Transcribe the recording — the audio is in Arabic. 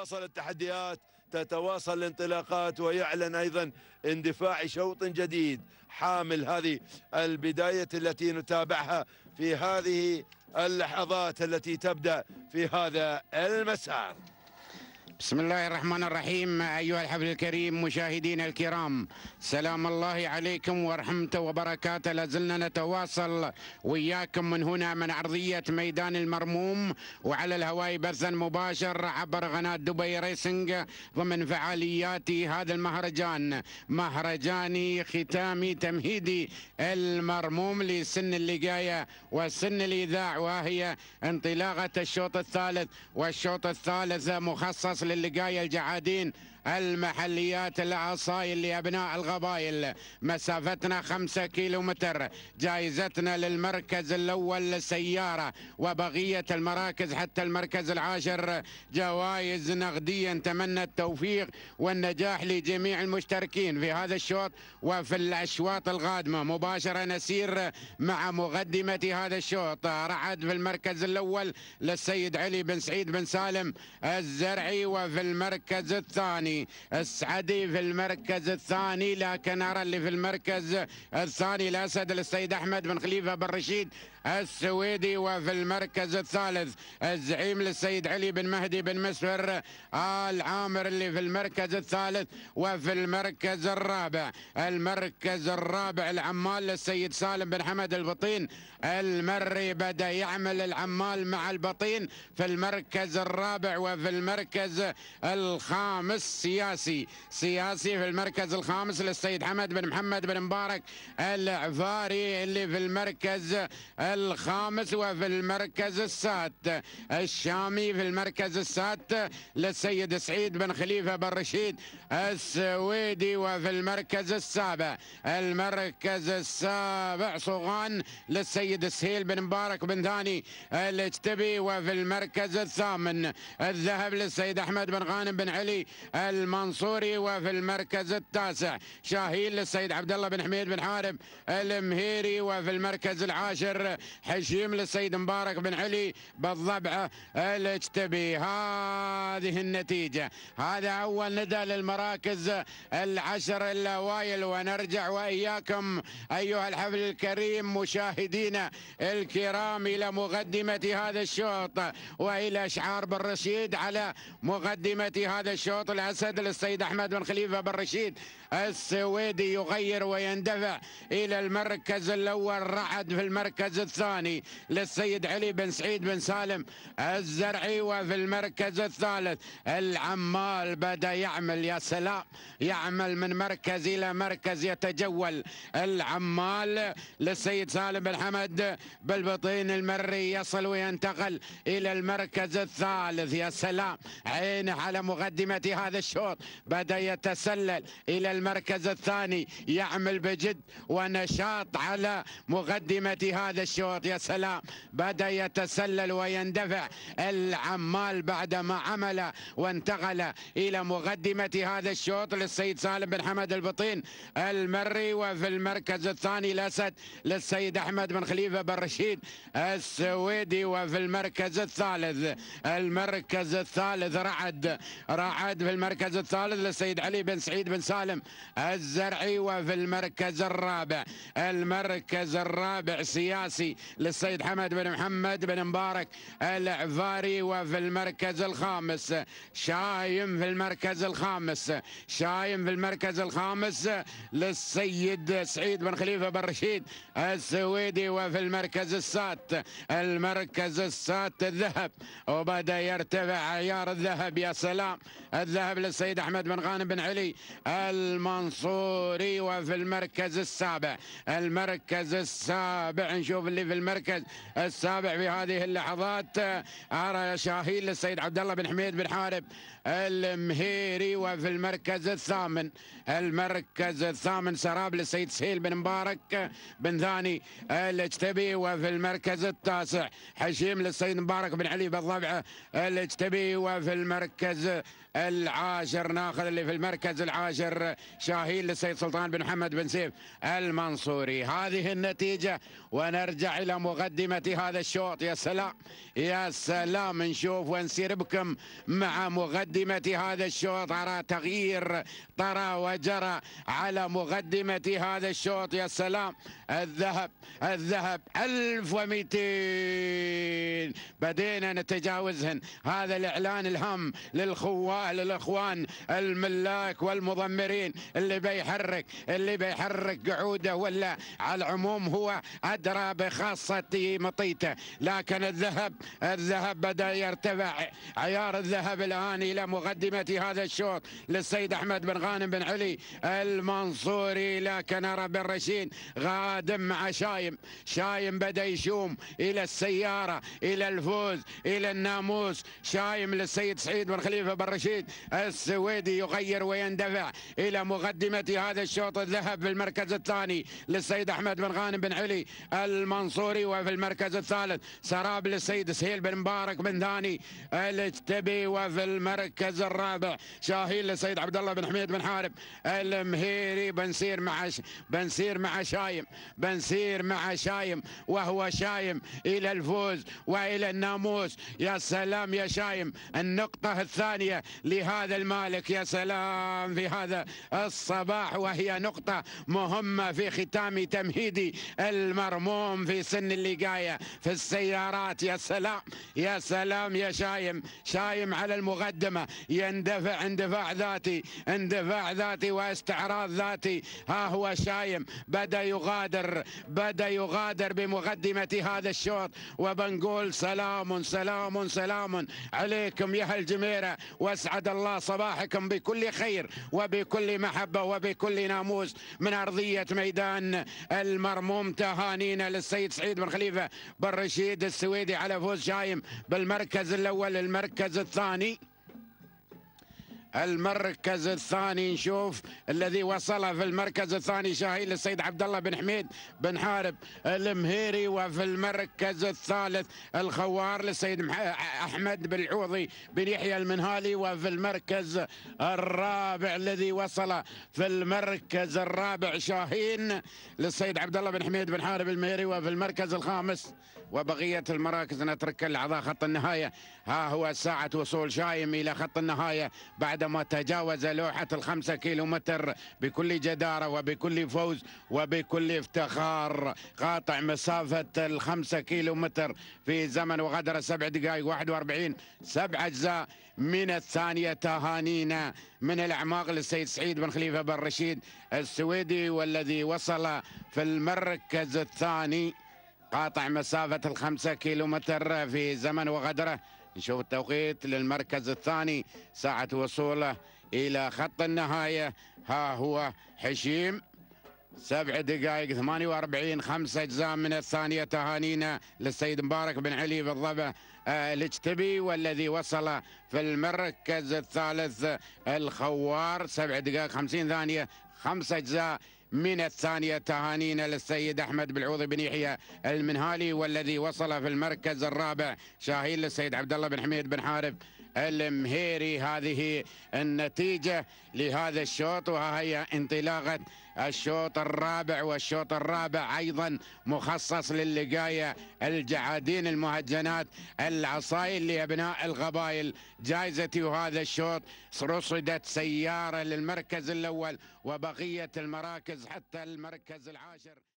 تتواصل التحديات تتواصل الانطلاقات ويعلن أيضا اندفاع شوط جديد حامل هذه البداية التي نتابعها في هذه اللحظات التي تبدأ في هذا المسار بسم الله الرحمن الرحيم أيها الحفل الكريم مشاهدين الكرام سلام الله عليكم ورحمته وبركاته لازلنا نتواصل وياكم من هنا من عرضية ميدان المرموم وعلى الهواء بثا مباشر عبر قناة دبي ريسنج ضمن فعاليات هذا المهرجان مهرجاني ختامي تمهيدي المرموم لسن اللقاية وسن الإذاع وهي انطلاقة الشوط الثالث والشوط الثالث مخصص اللي الجعادين المحليات الأصايل لأبناء القبائل مسافتنا خمسة كيلو متر جائزتنا للمركز الأول للسيارة وبقية المراكز حتى المركز العاشر جوائز نقدية نتمنى التوفيق والنجاح لجميع المشتركين في هذا الشوط وفي الأشواط القادمة مباشرة نسير مع مقدمة هذا الشوط رعد في المركز الأول للسيد علي بن سعيد بن سالم الزرعي وفي المركز الثاني الثاني السعدي في المركز الثاني لكن أرى اللي في المركز الثاني الأسد السيد أحمد بن خليفة بن رشيد السويدي وفي المركز الثالث الزعيم للسيد علي بن مهدي بن مسفر آل عامر اللي في المركز الثالث وفي المركز الرابع المركز الرابع العمال للسيد سالم بن حمد البطين المري بدأ يعمل العمال مع البطين في المركز الرابع وفي المركز الخامس سياسي سياسي في المركز الخامس للسيد حمد بن محمد بن مبارك العفاري اللي في المركز الخامس وفي المركز السادس الشامي في المركز السادس للسيد سعيد بن خليفة بن رشيد السويدي وفي المركز السابع المركز السابع صغان للسيد سهيل بن مبارك بن ثاني الاجتبي وفي المركز الثامن الذهب للسيد أحمد بن غانم بن علي المنصوري وفي المركز التاسع شاهين للسيد عبد الله بن حميد بن حارب المهيري وفي المركز العاشر حشيم للسيد مبارك بن علي بالضبعة الاجتبي هذه النتيجة هذا أول ندى للمراكز العشر الأوائل ونرجع وإياكم أيها الحفل الكريم مشاهدينا الكرام إلى مقدمة هذا الشوط وإلى إشعار بن رشيد على مقدمة هذا الشوط الأسد للسيد أحمد بن خليفة بن رشيد السويدي يغير ويندفع إلى المركز الأول رعد في المركز الثاني للسيد علي بن سعيد بن سالم الزرعي وفي المركز الثالث العمال بدا يعمل يا سلام يعمل من مركز الى مركز يتجول العمال للسيد سالم بن حمد بالبطين المري يصل وينتقل الى المركز الثالث يا سلام عينه على مقدمه هذا الشوط بدا يتسلل الى المركز الثاني يعمل بجد ونشاط على مقدمه هذا الشوط شوط يا سلام بدا يتسلل ويندفع العمال بعد ما عمل وانتقل الى مقدمه هذا الشوط للسيد سالم بن حمد البطين المري وفي المركز الثاني الاسد للسيد احمد بن خليفه بن رشيد السويدي وفي المركز الثالث المركز الثالث رعد رعد في المركز الثالث للسيد علي بن سعيد بن سالم الزرعي وفي المركز الرابع المركز الرابع سياسي للسيد حمد بن محمد بن مبارك العفاري وفي المركز الخامس شايم في المركز الخامس شايم في المركز الخامس للسيد سعيد بن خليفة بن رشيد السويدي وفي المركز السات المركز السات الذهب وبدأ يرتفع عيار الذهب يا سلام الذهب للسيد أحمد بن غانم بن علي المنصوري وفي المركز السابع المركز السابع نشوف اللي الاهلي في المركز السابع في هذه اللحظات ارى شاهين للسيد عبد الله بن حميد بن حارب المهيري وفي المركز الثامن المركز الثامن سراب للسيد سهيل بن مبارك بن ثاني الاجتبي وفي المركز التاسع حشيم للسيد مبارك بن علي بالضبع الاجتبي وفي المركز العاشر ناخذ اللي في المركز العاشر شاهين للسيد سلطان بن محمد بن سيف المنصوري هذه النتيجه ونرجع الى مقدمه هذا الشوط يا سلام يا سلام نشوف ونسير بكم مع مقدمه هذا الشوط على تغيير طرى وجرى على مقدمه هذا الشوط يا سلام الذهب الذهب 1200 بدينا نتجاوزهن هذا الإعلان الهام للخوال للإخوان الملاك والمضمرين اللي بيحرك اللي بيحرك قعوده ولا على العموم هو أدرى بخاصة طيب مطيته لكن الذهب الذهب بدأ يرتفع عيار الذهب الآن إلى مقدمة هذا الشوط للسيد أحمد بن غانم بن علي المنصوري لكن ارى بن رشيد غادم مع شايم شايم بدأ يشوم إلى السيارة إلى الف الفوز الى الناموس شايم للسيد سعيد بن خليفه بن رشيد السويدي يغير ويندفع الى مقدمه هذا الشوط الذهب في المركز الثاني للسيد احمد بن غانم بن علي المنصوري وفي المركز الثالث سراب للسيد سهيل بن مبارك بن ثاني التبي وفي المركز الرابع شاهين للسيد عبد الله بن حميد بن حارب المهيري بنسير مع ش... بنسير مع شايم بنسير مع شايم وهو شايم الى الفوز والى الناموس يا سلام يا شايم النقطة الثانية لهذا المالك يا سلام في هذا الصباح وهي نقطة مهمة في ختام تمهيدي المرموم في سن اللقاية في السيارات يا سلام يا سلام يا شايم شايم على المقدمة يندفع اندفاع ذاتي اندفاع ذاتي واستعراض ذاتي ها هو شايم بدأ يغادر بدأ يغادر بمقدمة هذا الشوط وبنقول سلام سلام سلام سلام عليكم يا جميره واسعد الله صباحكم بكل خير وبكل محبة وبكل ناموس من أرضية ميدان المرموم تهانينا للسيد سعيد بن خليفة بن رشيد السويدي على فوز شايم بالمركز الأول المركز الثاني المركز الثاني نشوف الذي وصل في المركز الثاني شاهين للسيد عبد الله بن حميد بن حارب المهيري وفي المركز الثالث الخوار للسيد احمد بن العوضي بن يحيى المنهالي وفي المركز الرابع الذي وصل في المركز الرابع شاهين للسيد عبد الله بن حميد بن حارب المهيري وفي المركز الخامس وبقيه المراكز نترك الاعضاء خط النهايه ها هو ساعه وصول شايم الى خط النهايه بعد عندما تجاوز لوحة الخمسة كيلومتر بكل جدارة وبكل فوز وبكل افتخار قاطع مسافة الخمسة كيلومتر في زمن وغدر سبع دقائق 41 سبع أجزاء من الثانية تهانينا من الأعماق للسيد سعيد بن خليفة بن رشيد السويدي والذي وصل في المركز الثاني قاطع مسافة الخمسة كيلومتر في زمن وغدره نشوف التوقيت للمركز الثاني ساعة وصوله إلى خط النهاية ها هو حشيم سبع دقائق 48 خمس اجزاء من الثانيه تهانينا للسيد مبارك بن علي بالضبع الاجتبي آه، والذي وصل في المركز الثالث الخوار سبع دقائق 50 ثانيه خمس اجزاء من الثانية تهانينا للسيد أحمد بالعوضي بن يحيى المنهالي والذي وصل في المركز الرابع شاهين للسيد عبد الله بن حميد بن حارب المهيري هذه النتيجة لهذا الشوط وهي انطلاقة الشوط الرابع والشوط الرابع أيضا مخصص للقاية الجعادين المهجنات العصايل لأبناء القبائل جائزتي وهذا الشوط رصدت سيارة للمركز الأول وبقية المراكز حتى المركز العاشر